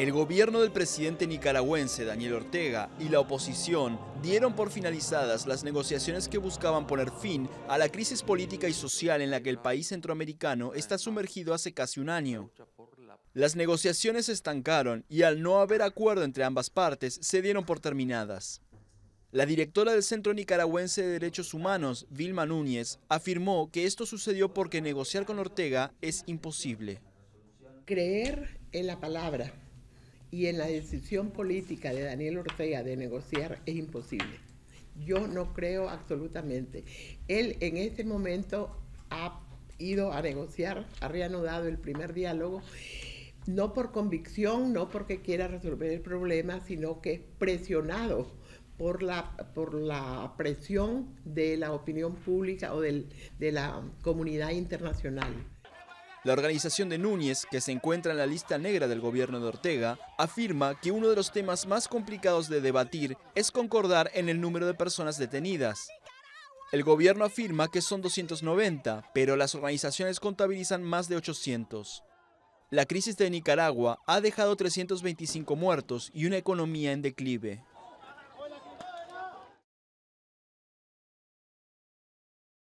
El gobierno del presidente nicaragüense Daniel Ortega y la oposición dieron por finalizadas las negociaciones que buscaban poner fin a la crisis política y social en la que el país centroamericano está sumergido hace casi un año. Las negociaciones se estancaron y al no haber acuerdo entre ambas partes se dieron por terminadas. La directora del Centro Nicaragüense de Derechos Humanos, Vilma Núñez, afirmó que esto sucedió porque negociar con Ortega es imposible. Creer en la palabra y en la decisión política de Daniel Ortega de negociar es imposible. Yo no creo absolutamente. Él en este momento ha ido a negociar, ha reanudado el primer diálogo, no por convicción, no porque quiera resolver el problema, sino que es presionado por la, por la presión de la opinión pública o de la comunidad internacional. La organización de Núñez, que se encuentra en la lista negra del gobierno de Ortega, afirma que uno de los temas más complicados de debatir es concordar en el número de personas detenidas. El gobierno afirma que son 290, pero las organizaciones contabilizan más de 800. La crisis de Nicaragua ha dejado 325 muertos y una economía en declive.